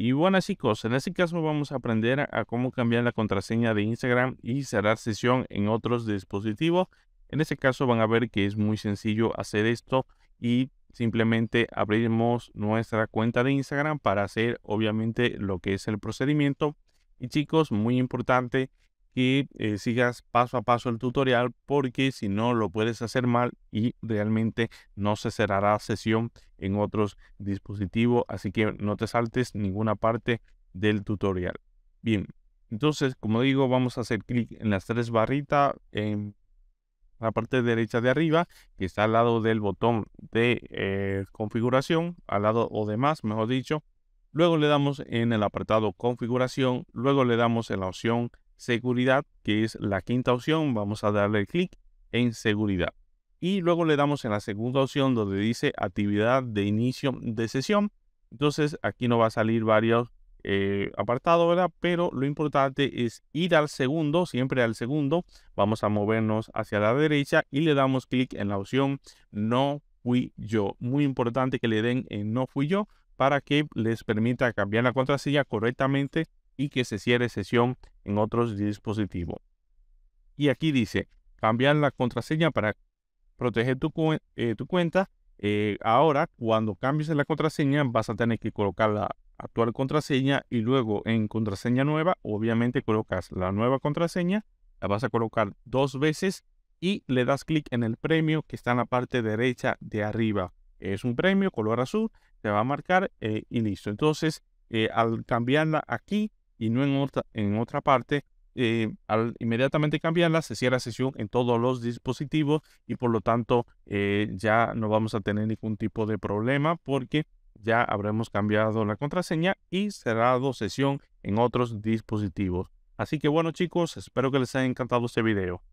y bueno chicos, en este caso vamos a aprender a, a cómo cambiar la contraseña de Instagram y cerrar sesión en otros dispositivos. En este caso van a ver que es muy sencillo hacer esto y simplemente abrimos nuestra cuenta de Instagram para hacer obviamente lo que es el procedimiento. Y chicos, muy importante, eh, sigas paso a paso el tutorial porque si no lo puedes hacer mal y realmente no se cerrará sesión en otros dispositivos. Así que no te saltes ninguna parte del tutorial. Bien, entonces como digo vamos a hacer clic en las tres barritas en la parte derecha de arriba que está al lado del botón de eh, configuración, al lado o demás mejor dicho. Luego le damos en el apartado configuración, luego le damos en la opción seguridad, que es la quinta opción. Vamos a darle clic en seguridad. Y luego le damos en la segunda opción donde dice actividad de inicio de sesión. Entonces aquí nos va a salir varios eh, apartados, ¿verdad? Pero lo importante es ir al segundo, siempre al segundo. Vamos a movernos hacia la derecha y le damos clic en la opción no fui yo. Muy importante que le den en no fui yo para que les permita cambiar la contraseña correctamente y que se cierre sesión en otros dispositivos. Y aquí dice, cambiar la contraseña para proteger tu, eh, cuenta. Eh, ahora, cuando cambies la contraseña, vas a tener que colocar la actual contraseña y luego en contraseña nueva, obviamente colocas la nueva contraseña, la vas a colocar dos veces y le das clic en el premio que está en la parte derecha de arriba. Es un premio color azul, te va a marcar eh, y listo. Entonces, al cambiarla aquí, y no en otra, en otra parte, eh, al inmediatamente cambiarla se cierra sesión en todos los dispositivos y por lo tanto eh, ya no vamos a tener ningún tipo de problema porque ya habremos cambiado la contraseña y cerrado sesión en otros dispositivos. Así que bueno chicos, espero que les haya encantado este video.